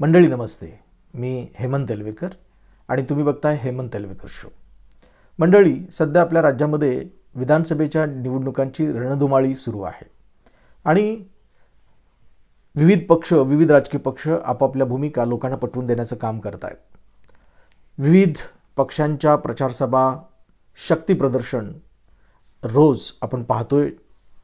मंडळी नमस्ते मी हेमंत तेलवेकर आणि तुम्ही बघताय हेमंत तेलवेकर शो मंडळी सध्या आपल्या राज्यामध्ये विधानसभेच्या निवडणुकांची रणधुमाळी सुरू आहे आणि विविध पक्ष विविध राजकीय पक्ष आपापल्या भूमिका लोकांना पटवून देण्याचं काम करत आहेत विविध पक्षांच्या प्रचारसभा शक्तीप्रदर्शन रोज आपण पाहतोय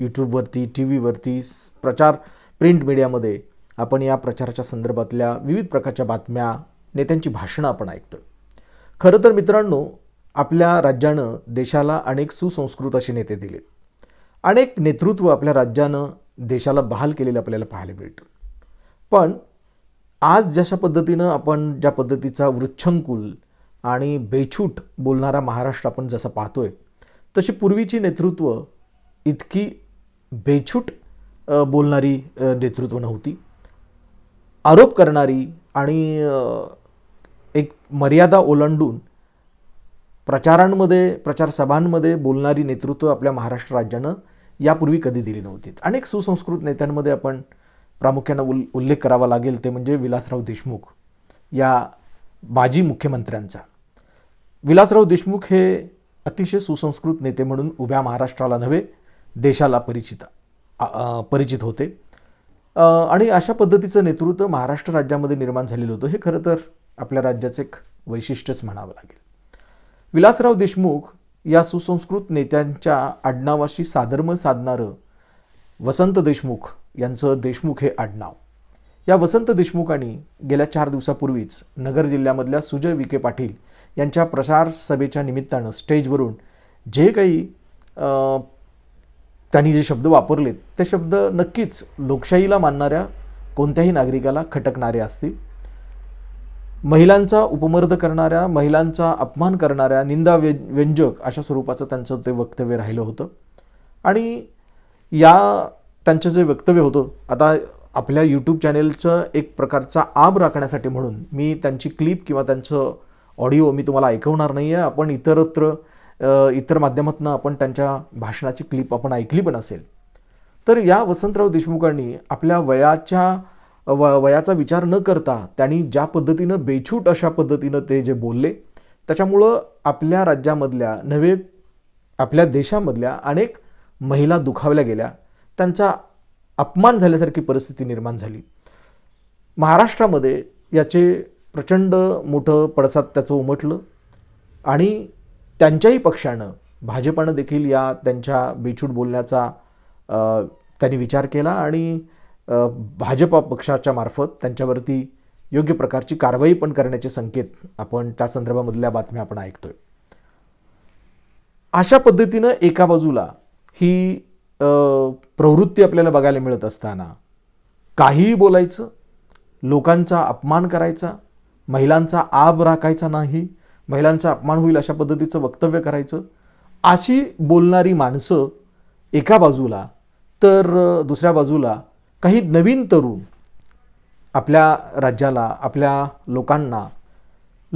यूट्यूबवरती टी व्हीवरती प्रचार प्रिंट मीडियामध्ये आपण या प्रचाराच्या संदर्भातल्या विविध प्रकारच्या बातम्या नेत्यांची भाषणं आपण ऐकतो खरं तर मित्रांनो आपल्या राज्यानं देशाला अनेक सुसंस्कृत असे नेते दिले अनेक नेतृत्व आपल्या राज्यानं देशाला बहाल केलेलं आपल्याला पाहायला मिळतं पण आज जशा पद्धतीनं आपण ज्या पद्धतीचा वृच्छंकुल आणि बेछूट बोलणारा महाराष्ट्र आपण जसा पाहतोय तशी पूर्वीची नेतृत्व इतकी बेछूट बोलणारी नेतृत्व नव्हती आरोप करणारी आणि एक मर्यादा ओलांडून प्रचारांमध्ये प्रचारसभांमध्ये बोलणारी नेतृत्व आपल्या महाराष्ट्र राज्यानं यापूर्वी कधी दिली नव्हती अनेक सुसंस्कृत नेत्यांमध्ये आपण प्रामुख्यानं उल उल्लेख करावा लागेल ते म्हणजे विलासराव देशमुख या माजी मुख्यमंत्र्यांचा विलासराव देशमुख हे अतिशय सुसंस्कृत नेते म्हणून उभ्या महाराष्ट्राला नव्हे देशाला परिचित परिचित होते आणि अशा पद्धतीचं नेतृत्व महाराष्ट्र राज्यामध्ये निर्माण झालेलं होतं हे खरं तर आपल्या राज्याचं एक वैशिष्ट्यच म्हणावं लागेल विलासराव देशमुख या सुसंस्कृत नेत्यांच्या आडनावाशी साधर्म साधणारं वसंत देशमुख यांचं देशमुख हे आडनाव या वसंत देशमुखांनी गेल्या चार दिवसापूर्वीच नगर जिल्ह्यामधल्या सुजय विखे पाटील यांच्या प्रसार सभेच्या निमित्तानं स्टेजवरून जे काही त्यांनी जे शब्द वापरलेत ते शब्द नक्कीच लोकशाहीला मानणाऱ्या कोणत्याही नागरिकाला खटकणारे असतील महिलांचा उपमर्द करणाऱ्या महिलांचा अपमान करणाऱ्या निंदा व्य व्यंजक अशा स्वरूपाचं त्यांचं ते वक्तव्य राहिलं होतं आणि या त्यांचं जे वक्तव्य होतं आता आपल्या यूट्यूब चॅनेलचं एक प्रकारचा आब राखण्यासाठी म्हणून मी त्यांची क्लिप किंवा त्यांचं ऑडिओ मी तुम्हाला ऐकवणार नाही आहे आपण इतरत्र इतर माध्यमातून आपण त्यांच्या भाषणाची क्लिप आपण ऐकली पण असेल तर या वसंतराव देशमुखांनी आपल्या वयाच्या व वयाचा विचार न करता त्यांनी ज्या पद्धतीनं बेछूट अशा पद्धतीनं ते जे बोलले त्याच्यामुळं आपल्या राज्यामधल्या नव्हे आपल्या देशामधल्या अनेक महिला दुखावल्या गेल्या त्यांचा अपमान झाल्यासारखी परिस्थिती निर्माण झाली महाराष्ट्रामध्ये याचे प्रचंड मोठं पडसाद त्याचं उमटलं आणि त्यांच्याही पक्षानं भाजपानं देखील या त्यांच्या बेछूट बोलण्याचा त्यांनी विचार केला आणि भाजप पक्षाच्या मार्फत त्यांच्यावरती योग्य प्रकारची कारवाई पण करण्याचे संकेत आपण त्या संदर्भामधल्या बातम्या आपण ऐकतोय अशा पद्धतीनं एका बाजूला ही प्रवृत्ती आपल्याला बघायला मिळत असताना काहीही बोलायचं लोकांचा अपमान करायचा महिलांचा आब राखायचा नाही महिलांचा अपमान होईल अशा पद्धतीचं वक्तव्य करायचं अशी बोलणारी माणसं एका बाजूला तर दुसऱ्या बाजूला काही नवीन तरुण आपल्या राज्याला आपल्या लोकांना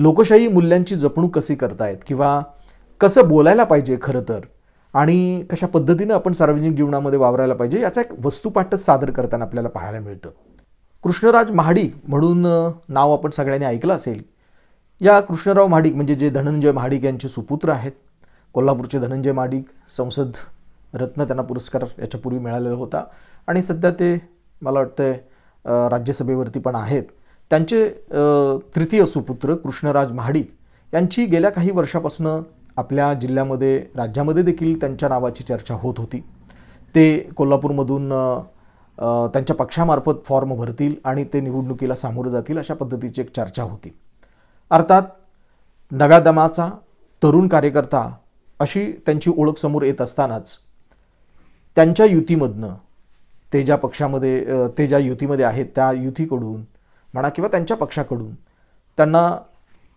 लोकशाही मूल्यांची जपणूक कशी करतायत किंवा कसं बोलायला पाहिजे खरं तर आणि कशा पद्धतीनं आपण सार्वजनिक जीवनामध्ये वावरायला पाहिजे याचा एक वस्तुपाठच सादर करताना आपल्याला पाहायला मिळतं कृष्णराज महाडिक म्हणून नाव आपण सगळ्यांनी ऐकलं असेल या कृष्णराव महाडिक म्हणजे जे धनंजय महाडिक यांचे सुपुत्र आहेत कोल्हापूरचे धनंजय महाडिक संसद रत्न त्यांना पुरस्कार याच्यापूर्वी मिळालेला होता आणि सध्या ते मला वाटतं राज्यसभेवरती पण आहेत त्यांचे तृतीय सुपुत्र कृष्णराज महाडिक यांची गेल्या काही वर्षापासून आपल्या जिल्ह्यामध्ये राज्यामध्ये देखील त्यांच्या नावाची चर्चा होत होती ते कोल्हापूरमधून त्यांच्या पक्षामार्फत फॉर्म भरतील आणि ते निवडणुकीला सामोरं जातील अशा पद्धतीची एक चर्चा होती अर्थात नगादमाचा तरुण कार्यकर्ता अशी त्यांची ओळख समोर येत असतानाच त्यांच्या युतीमधनं ते ज्या पक्षामध्ये ते ज्या युतीमध्ये आहेत त्या युतीकडून म्हणा किंवा त्यांच्या पक्षाकडून त्यांना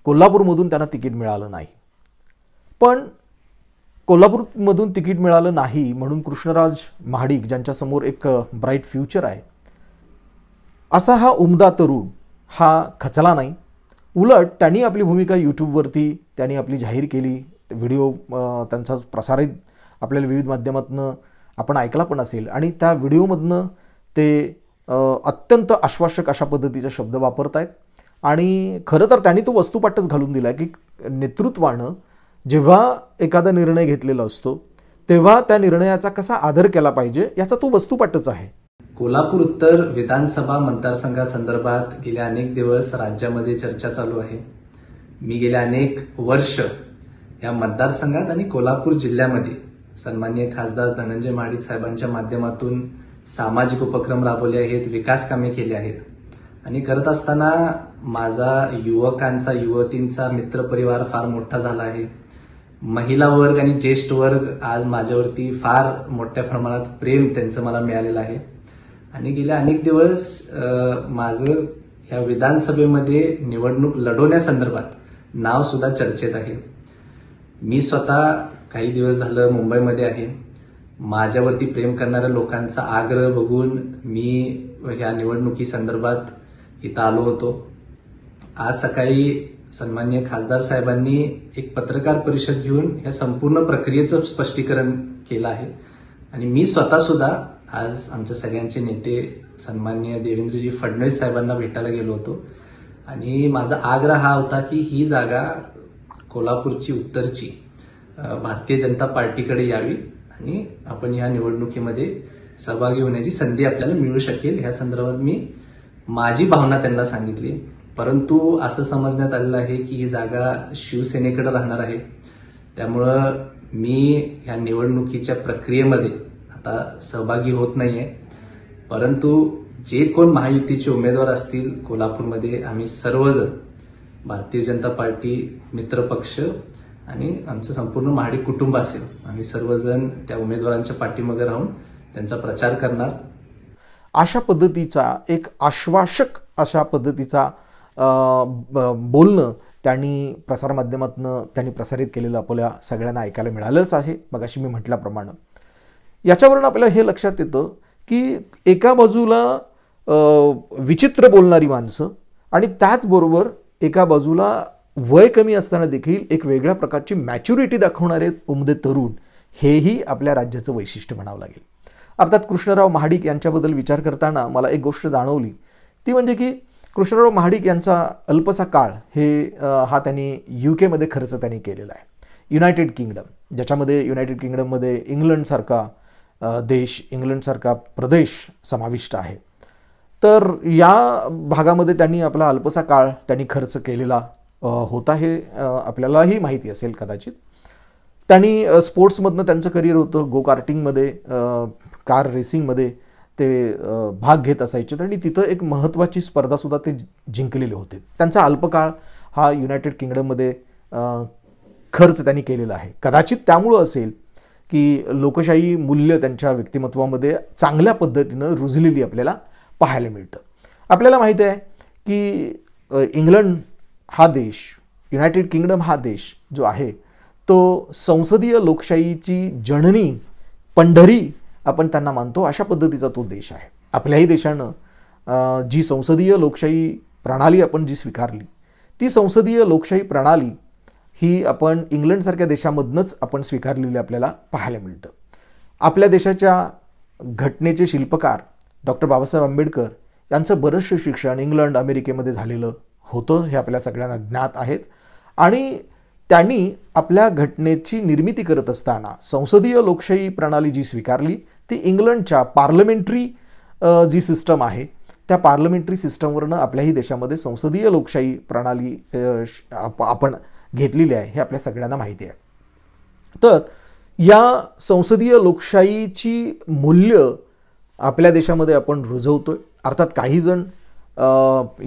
कोल्हापूरमधून त्यांना तिकीट मिळालं नाही पण कोल्हापूरमधून तिकीट मिळालं नाही म्हणून कृष्णराज महाडिक ज्यांच्यासमोर एक ब्राईट फ्युचर आहे असा हा उमदा तरुण हा खचला नाही उलट त्यांनी आपली भूमिका यूट्यूबवरती त्यांनी आपली जाहीर केली व्हिडिओ त्यांचा प्रसारित आपल्याला विविध माध्यमातनं आपण ऐकला पण असेल आणि त्या व्हिडिओमधनं ते अत्यंत आश्वासक अशा पद्धतीचे शब्द वापरत आहेत आणि खरं तर त्यांनी तो वस्तुपाठच घालून दिला की नेतृत्वानं जेव्हा एखादा निर्णय घेतलेला असतो तेव्हा त्या निर्णयाचा कसा आदर केला पाहिजे याचा तो वस्तुपाठच आहे कोल्हापूर उत्तर विधानसभा मतदारसंघासंदर्भात गेल्या अनेक दिवस राज्यामध्ये चर्चा चालू आहे मी गेल्या अनेक वर्ष या मतदारसंघात आणि कोल्हापूर जिल्ह्यामध्ये सन्मान्य खासदार धनंजय महाडिक साहेबांच्या माध्यमातून सामाजिक उपक्रम राबवले आहेत विकास कामे केली आहेत आणि करत असताना माझा युवकांचा युवतींचा मित्रपरिवार फार मोठा झाला आहे महिला वर्ग आणि ज्येष्ठ वर्ग आज माझ्यावरती फार मोठ्या प्रमाणात प्रेम त्यांचं मला मिळालेलं आहे आणि गेले अनेक दिवस माझं ह्या विधानसभेमध्ये निवडणूक लढवण्यासंदर्भात नाव सुद्धा चर्चेत आहे मी स्वतः काही दिवस झालं मुंबईमध्ये आहे माझ्यावरती प्रेम करणाऱ्या लोकांचा आग्रह बघून मी ह्या निवडणुकीसंदर्भात इथं आलो होतो आज सकाळी सन्मान्य खासदार साहेबांनी एक पत्रकार परिषद घेऊन या संपूर्ण प्रक्रियेचं स्पष्टीकरण केलं आहे आणि मी स्वतः सुद्धा आज आमच्या सगळ्यांचे नेते सन्माननीय देवेंद्रजी फडणवीस साहेबांना भेटायला गेलो होतो आणि माझा आग्रह हा होता की ही जागा कोल्हापूरची उत्तरची भारतीय जनता पार्टीकडे यावी आणि आपण या निवडणुकीमध्ये सहभागी होण्याची संधी आपल्याला मिळू शकेल ह्या संदर्भात मी माझी भावना त्यांना सांगितली परंतु असं समजण्यात आलेलं आहे की ही जागा शिवसेनेकडे राहणार आहे त्यामुळं मी ह्या निवडणुकीच्या प्रक्रियेमध्ये आता सहभागी होत नाहीये परंतु जे कोण महायुतीचे उमेदवार असतील कोल्हापूरमध्ये आम्ही सर्वजण भारतीय जनता पार्टी मित्रपक्ष आणि आमचं संपूर्ण महाडी कुटुंब असेल आम्ही सर्वजण त्या उमेदवारांच्या पाठीमागे राहून त्यांचा प्रचार करणार अशा पद्धतीचा एक आश्वासक अशा पद्धतीचा बोलणं त्यांनी प्रसारमाध्यमातनं त्यांनी प्रसारित केलेलं आपल्या सगळ्यांना ऐकायला मिळालंच आहे मग अशी मी म्हटल्याप्रमाणे याच्यावरून आपल्याला हे लक्षात येतं की एका बाजूला विचित्र बोलणारी माणसं आणि त्याचबरोबर एका बाजूला वय कमी असताना देखील एक वेगळ्या प्रकारची मॅच्युरिटी दाखवणारे उमदे तरुण हेही आपल्या राज्याचं वैशिष्ट्य म्हणावं लागेल अर्थात कृष्णराव महाडिक यांच्याबद्दल विचार करताना मला एक गोष्ट जाणवली ती म्हणजे की कृष्णराव महाडिक यांचा अल्पसा काळ हे हा त्यांनी यू केमध्ये खर्च त्यांनी केलेला आहे युनायटेड किंगडम ज्याच्यामध्ये युनायटेड किंगडममध्ये इंग्लंडसारखा देश इंग्लंडसारखा प्रदेश समाविष्ट आहे तर या भागामध्ये त्यांनी आपला अल्पसा काळ त्यांनी खर्च केलेला होता हे आपल्यालाही माहिती असेल कदाचित त्यांनी स्पोर्ट्समधनं त्यांचं करिअर होतं गो कार्टिंगमध्ये कार रेसिंगमध्ये ते भाग घेत असायचे आणि तिथं एक महत्त्वाची स्पर्धासुद्धा ते जिंकलेले होते त्यांचा अल्पकाळ हा युनायटेड किंगडममध्ये खर्च त्यांनी केलेला आहे कदाचित त्यामुळं असेल की लोकशाही मूल्य त्यांच्या व्यक्तिमत्वामध्ये चांगल्या पद्धतीनं रुजलेली आपल्याला पाहायला मिळतं आपल्याला माहीत आहे की इंग्लंड हा देश युनायटेड किंगडम हा देश जो आहे तो संसदीय लोकशाहीची जननी पंढरी आपण त्यांना मानतो अशा पद्धतीचा तो देश आहे आपल्याही देशानं जी संसदीय लोकशाही प्रणाली आपण जी स्वीकारली ती संसदीय लोकशाही प्रणाली ही आपण इंग्लंडसारख्या देशामधनंच आपण स्वीकारलेली आपल्याला पाहायला मिळतं आपल्या देशाच्या घटनेचे शिल्पकार डॉक्टर बाबासाहेब आंबेडकर यांचं बरंचसं शिक्षण इंग्लंड अमेरिकेमध्ये झालेलं होतं हे आपल्या सगळ्यांना ज्ञात आहेच आणि त्यांनी आपल्या घटनेची निर्मिती करत असताना संसदीय लोकशाही प्रणाली जी स्वीकारली ती इंग्लंडच्या पार्लमेंटरी जी सिस्टम आहे त्या पार्लमेंटरी सिस्टमवरनं आपल्याही देशामध्ये संसदीय लोकशाही प्रणाली आपण घेतलेली आहे हे आपल्या सगळ्यांना माहिती आहे तर या संसदीय लोकशाहीची मूल्य आपल्या देशामध्ये आपण रुजवतो आहे अर्थात काही जण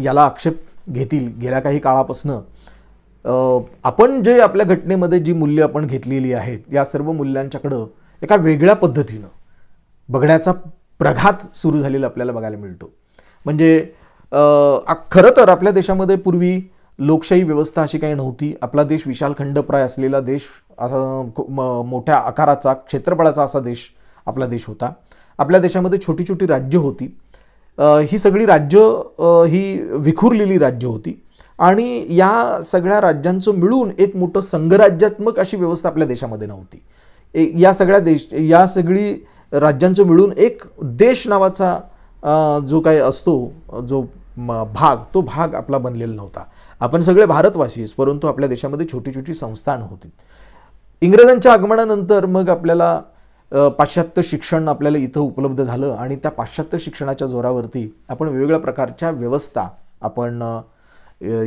याला आक्षेप घेतील गेल्या काही काळापासनं आपण जे आपल्या घटनेमध्ये जी मूल्य आपण घेतलेली आहेत या सर्व मूल्यांच्याकडं एका वेगळ्या पद्धतीनं बघण्याचा प्रघात सुरू झालेला आपल्याला बघायला मिळतो म्हणजे खरं तर आपल्या देशामध्ये पूर्वी लोकशाही व्यवस्था अशी काही नव्हती आपला देश विशाल खंडप्राय असलेला देश असा मोठ्या आकाराचा क्षेत्रफळाचा असा देश आपला देश होता आपल्या देशामध्ये छोटी छोटी राज्य होती ही सगळी राज्य ही विखुरलेली राज्य होती आणि या सगळ्या राज्यांचं मिळून एक मोठं संघराज्यात्मक अशी व्यवस्था आपल्या देशामध्ये नव्हती ए या सगळ्या देश या सगळी राज्यांचं मिळून एक देश नावाचा जो काही असतो जो म भाग तो भाग आपला बनलेला नव्हता आपण सगळे भारतवासीच परंतु आपल्या देशामध्ये छोटी छोटी संस्थानं होती इंग्रजांच्या आगमनानंतर मग आपल्याला पाश्चात्य शिक्षण आपल्याला इथं उपलब्ध झालं आणि त्या पाश्चात्य शिक्षणाच्या जोरावरती आपण वेगवेगळ्या प्रकारच्या व्यवस्था आपण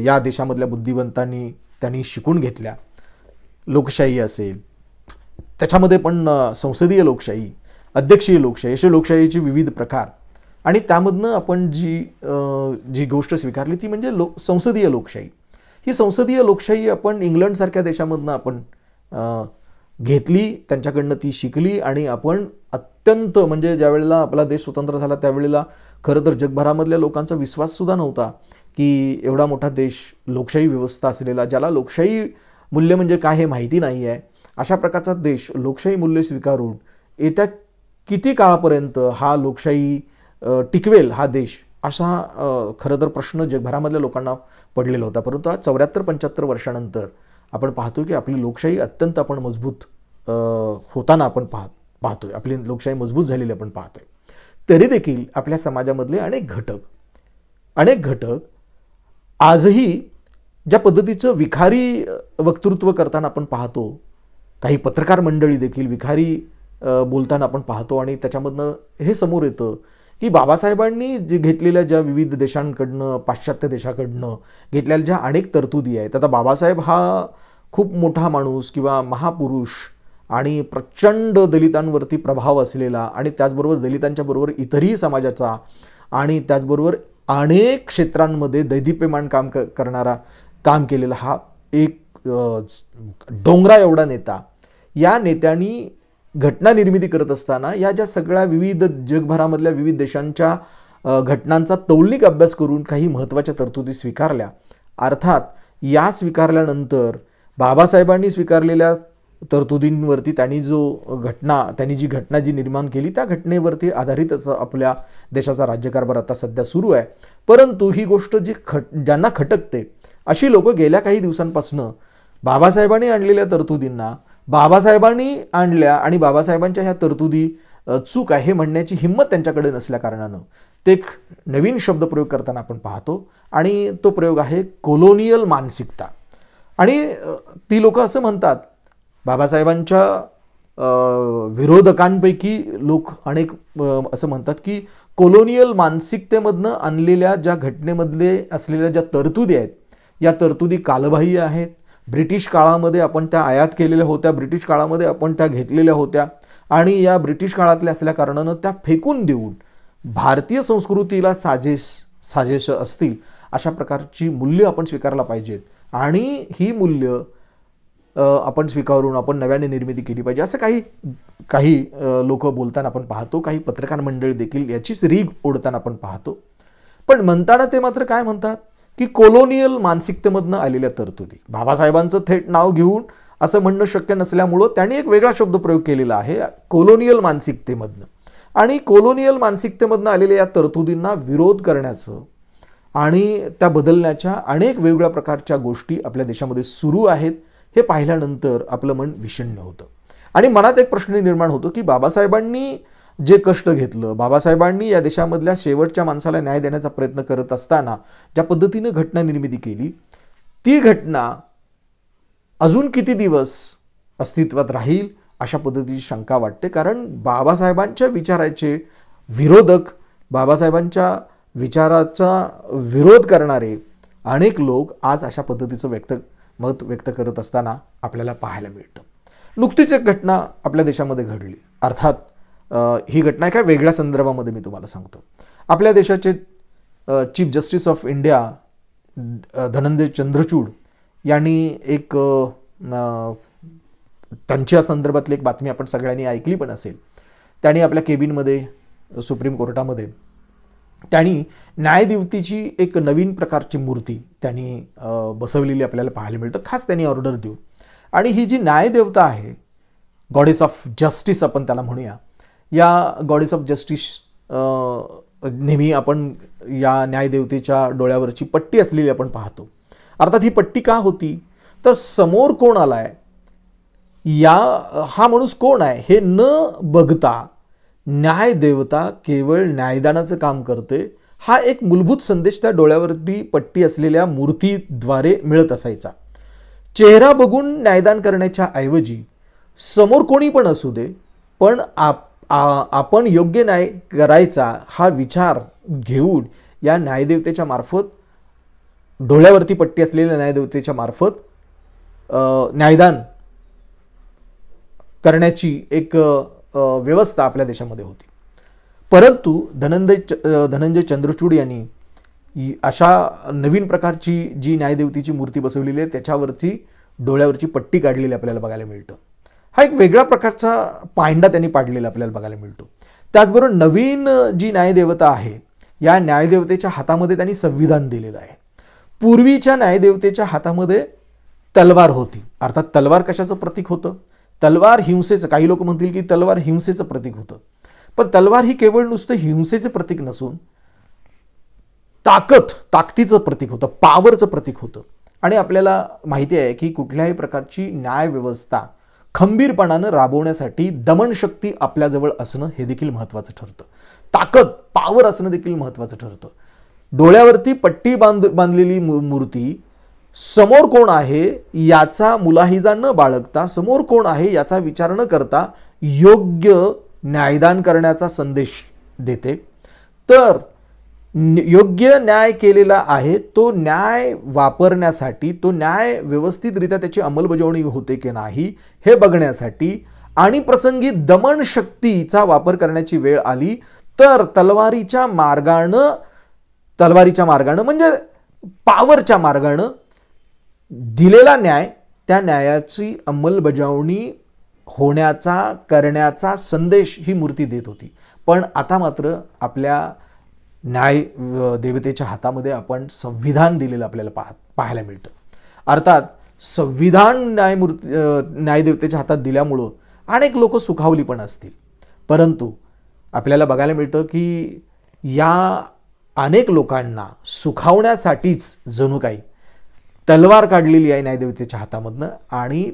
या देशामधल्या बुद्धिवंतांनी त्यांनी शिकून घेतल्या लोकशाही असेल त्याच्यामध्ये पण संसदीय लोकशाही अध्यक्षीय लोकशाही असे लोकशाहीचे विविध प्रकार आणि त्यामधनं आपण जी जी गोष्ट स्वीकारली ती म्हणजे लो संसदीय लोकशाही ही संसदीय लोकशाही आपण इंग्लंडसारख्या देशामधनं आपण घेतली त्यांच्याकडनं ती शिकली आणि आपण अत्यंत म्हणजे ज्यावेळेला आपला देश स्वतंत्र झाला त्यावेळेला खरं तर जगभरामधल्या लोकांचा विश्वाससुद्धा नव्हता की एवढा मोठा देश लोकशाही व्यवस्था असलेला ज्याला लोकशाही मूल्य म्हणजे काय हे माहिती नाही आहे अशा प्रकारचा देश लोकशाही मूल्य स्वीकारून येत्या किती काळापर्यंत हा लोकशाही टिकवेल हा देश असा खरं तर प्रश्न जगभरामधल्या लोकांना पडलेला होता परंतु आज चौऱ्याहत्तर पंच्याहत्तर वर्षानंतर आपण पाहतो की आपली लोकशाही अत्यंत आपण मजबूत होताना आपण पाहत पाहतोय आपली लोकशाही मजबूत झालेली आपण पाहतोय तरी देखील आपल्या समाजामधले अनेक घटक अनेक घटक आजही ज्या पद्धतीचं विखारी वक्तृत्व करताना आपण पाहतो काही पत्रकार मंडळी देखील विखारी बोलताना आपण पाहतो आणि त्याच्यामधनं हे समोर येतं की बाबासाहेबांनी जे घेतलेल्या ज्या विविध देशांकडनं पाश्चात्य देशाकडनं घेतलेल्या ज्या अनेक तरतुदी आहेत आता बाबासाहेब हा खूप मोठा माणूस किंवा महापुरुष आणि प्रचंड दलितांवरती प्रभाव असलेला आणि त्याचबरोबर दलितांच्याबरोबर इतरही समाजाचा आणि त्याचबरोबर अनेक क्षेत्रांमध्ये दैदिप्यमान काम क करणारा काम केलेला हा एक डोंगरा एवढा नेता या नेत्यांनी घटना निर्मिती करत असताना या ज्या सगळ्या विविध जगभरामधल्या विविध देशांच्या घटनांचा तौलिक अभ्यास करून काही महत्त्वाच्या तरतुदी स्वीकारल्या अर्थात या स्वीकारल्यानंतर बाबासाहेबांनी स्वीकारलेल्या तरतुदींवरती त्यांनी जो घटना त्यांनी जी घटना जी निर्माण केली त्या घटनेवरती आधारित असं आपल्या देशाचा राज्यकारभार आता सध्या सुरू आहे परंतु ही गोष्ट जी खट ज्यांना खटकते अशी लोकं गेल्या काही दिवसांपासनं बाबासाहेबांनी आणलेल्या तरतुदींना बाबासाहेबांनी आणल्या आणि बाबासाहेबांच्या ह्या तरतुदी चूक आहे हे म्हणण्याची हिंमत त्यांच्याकडे नसल्याकारणानं ते एक नवीन शब्द प्रयोग करताना आपण पाहतो आणि तो प्रयोग आहे कोलोनियल मानसिकता आणि ती लोकं असं म्हणतात बाबासाहेबांच्या विरोधकांपैकी लोक अनेक असं म्हणतात की कोलोनियल मानसिकतेमधनं आणलेल्या ज्या घटनेमधले असलेल्या ज्या तरतुदी आहेत या तरतुदी कालबाह्य आहेत ब्रिटिश काळामध्ये आपण त्या आयात केलेल्या होत्या ब्रिटिश काळामध्ये आपण त्या घेतलेल्या होत्या आणि या ब्रिटिश काळातल्या असल्या कारणानं त्या फेकून देऊन भारतीय संस्कृतीला साजेश साजेश असतील अशा प्रकारची मूल्य आपण स्वीकारला पाहिजेत आणि ही मूल्य आपण स्वीकारून आपण नव्याने निर्मिती केली पाहिजे असं काही काही लोक बोलताना आपण पाहतो काही पत्रकार मंडळी देखील याचीच रीग ओढताना आपण पाहतो पण म्हणताना ते मात्र काय म्हणतात की कोलोनियल मानसिकतेमधनं आलेल्या तरतुदी बाबासाहेबांचं थेट नाव घेऊन असं म्हणणं शक्य नसल्यामुळं त्यांनी एक वेगळा शब्दप्रयोग केलेला आहे कोलोनियल मानसिकतेमधनं आणि कोलोनियल मानसिकतेमधनं आलेल्या या तरतुदींना विरोध करण्याचं आणि त्या बदलण्याच्या अनेक वेगवेगळ्या प्रकारच्या गोष्टी आपल्या देशामध्ये सुरू आहेत हे पाहिल्यानंतर आपलं मन विषण्ण होतं आणि मनात एक प्रश्न निर्माण होतो की बाबासाहेबांनी जे कष्ट घेतलं बाबासाहेबांनी या देशामधल्या शेवटच्या माणसाला न्याय देण्याचा प्रयत्न करत असताना ज्या पद्धतीनं घटना निर्मिती केली ती घटना अजून किती दिवस अस्तित्वात राहील अशा पद्धतीची शंका वाटते कारण बाबासाहेबांच्या विचाराचे विरोधक बाबासाहेबांच्या विचाराचा विरोध करणारे अनेक लोक आज अशा पद्धतीचं व्यक्त मत व्यक्त करत असताना आपल्याला पाहायला मिळतं नुकतीच एक घटना आपल्या देशामध्ये घडली अर्थात ही घटना एका वेगळ्या संदर्भामध्ये मी तुम्हाला सांगतो आपल्या देशाचे chief justice of India Dhananjaya Chandrachud यांनी एक त्यांच्या संदर्भातली एक बातमी आपण सगळ्यांनी ऐकली पण असेल त्यांनी आपल्या केबिनमध्ये सुप्रीम कोर्टामध्ये त्यांनी न्यायदेवतेची एक नवीन प्रकारची मूर्ती त्यांनी बसवलेली आपल्याला पाहायला मिळतं खास त्यांनी ऑर्डर देऊ आणि ही जी न्यायदेवता आहे गॉडेस ऑफ जस्टिस आपण त्याला म्हणूया या गॉडेस ऑफ जस्टिस नेहमी आपण या न्यायदेवतेच्या डोळ्यावरची पट्टी असलेली आपण पाहतो अर्थात ही पट्टी का होती तर समोर कोण आला आहे या हा माणूस कोण आहे हे न बघता न्यायदेवता केवळ न्यायदानाचं काम करते हा एक मूलभूत संदेश त्या डोळ्यावरती पट्टी असलेल्या मूर्तीद्वारे मिळत असायचा चेहरा बघून न्यायदान करण्याच्या ऐवजी समोर कोणी पण असू दे पण आप आपण योग्य न्याय करायचा हा विचार घेऊन या न्यायदेवतेच्या मार्फत डोळ्यावरती पट्टी असलेल्या न्यायदेवतेच्या मार्फत न्यायदान करण्याची एक व्यवस्था आपल्या देशामध्ये होती परंतु धनंजय धनंजय चंद्रचूड यांनी अशा नवीन प्रकारची जी न्यायदेवतेची मूर्ती बसवलेली आहे त्याच्यावरची डोळ्यावरची पट्टी काढलेली आपल्याला बघायला मिळतं हा एक वेगळ्या प्रकारचा पांडा त्यांनी पाडलेला आपल्याला बघायला मिळतो त्याचबरोबर नवीन जी न्यायदेवता आहे या न्यायदेवतेच्या हातामध्ये त्यांनी संविधान दिलेलं आहे पूर्वीच्या न्यायदेवतेच्या हातामध्ये तलवार होती अर्थात तलवार कशाचं प्रतीक होतं तलवार हिंसेचं काही लोक म्हणतील की तलवार हिंसेचं प्रतीक होतं पण तलवार ही केवळ नुसतं हिंसेचं प्रतीक नसून ताकद ताकदीचं प्रतीक होतं पावरचं प्रतीक होतं आणि आपल्याला माहिती आहे की कुठल्याही प्रकारची न्यायव्यवस्था खंबीरपणानं राबवण्यासाठी दमनशक्ती आपल्याजवळ असणं हे देखील महत्त्वाचं ठरतं ताकद पावर असणं देखील महत्त्वाचं ठरतं डोळ्यावरती पट्टी बांध बांधलेली मूर्ती समोर कोण आहे याचा मुलाहिजा न बाळगता समोर कोण आहे याचा विचार न करता योग्य न्यायदान करण्याचा संदेश देते तर योग्य न्याय केलेला आहे तो न्याय वापरण्यासाठी तो न्याय व्यवस्थितरित्या त्याची अंमलबजावणी होते की नाही हे बघण्यासाठी आणि प्रसंगी दमन वापर करण्याची वेळ आली तर तलवारीच्या मार्गानं तलवारीच्या मार्गानं म्हणजे पावरच्या मार्गानं दिलेला न्याय त्या न्यायाची अंमलबजावणी होण्याचा करण्याचा संदेश ही मूर्ती देत होती पण आता मात्र आपल्या न्याय देवतेच्या हातामध्ये आपण संविधान दिलेलं आपल्याला पाहा पाहायला मिळतं अर्थात संविधान न्यायमूर्ती न्यायदेवतेच्या हातात दिल्यामुळं अनेक लोक सुखावली पण असतील परंतु आपल्याला बघायला मिळतं की या अनेक लोकांना सुखावण्यासाठीच जणू काही तलवार काढलेली आहे न्यायदेवतेच्या हातामधनं आणि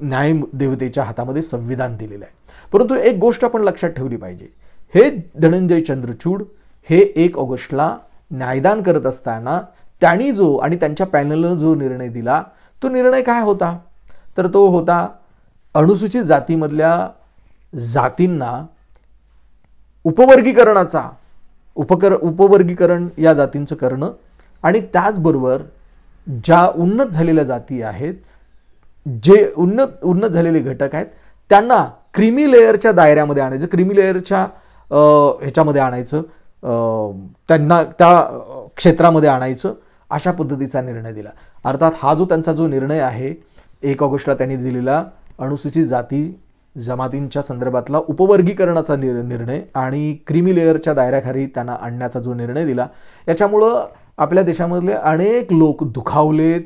न्याय देवतेच्या हातामध्ये संविधान दिलेलं आहे परंतु एक गोष्ट आपण लक्षात ठेवली पाहिजे हे धनंजय चंद्रचूड हे एक ऑगस्टला न्यायदान करत असताना त्यांनी जो आणि त्यांच्या पॅनलनं जो निर्णय दिला तो निर्णय काय होता तर तो होता अनुसूचित जातीमधल्या जातींना उपवर्गीकरणाचा उपकर उपवर्गीकरण या जातींचं करणं आणि त्याचबरोबर ज्या उन्नत झालेल्या जाती आहेत जे उन्नत उन्नत झालेले घटक आहेत त्यांना क्रिमी लेअरच्या दायऱ्यामध्ये आणायचं क्रिमी लेअरच्या ह्याच्यामध्ये आणायचं त्यांना त्या क्षेत्रामध्ये आणायचं अशा पद्धतीचा निर्णय दिला अर्थात हा जो त्यांचा जो निर्णय आहे एक ऑगस्टला त्यांनी दिलेला अनुसूचित जाती जमातींच्या संदर्भातला उपवर्गीकरणाचा निर् निर्णय आणि क्रिमी लेअरच्या दायऱ्याखाली त्यांना आणण्याचा जो निर्णय दिला याच्यामुळं आपल्या देशामधले अनेक लोक दुखावलेत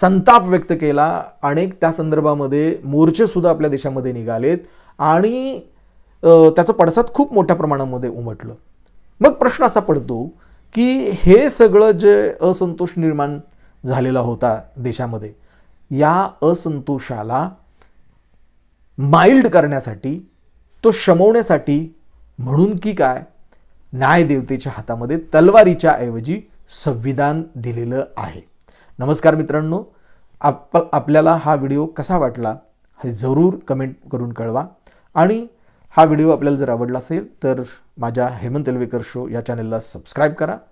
संताप व्यक्त केला अनेक त्या संदर्भामध्ये मोर्चेसुद्धा आपल्या देशामध्ये निघालेत आणि त्याचं पडसाद खूप मोठ्या प्रमाणामध्ये उमटलं मग प्रश्न असा पडतो की हे सगळं जे असंतोष निर्माण झालेला होता देशामध्ये या असंतोषाला माइल्ड करण्यासाठी तो शमवण्यासाठी म्हणून की काय न्यायदेवतेच्या हातामध्ये तलवारीच्या ऐवजी संविधान दिलेलं आहे नमस्कार मित्रांनो आप आपल्याला हा व्हिडिओ कसा वाटला हे जरूर कमेंट करून कळवा आणि हा व्हिडिओ आपल्याला जर आवडला असेल तर माझ्या हेमंत एलवेकर शो या चॅनलला सबस्क्राईब करा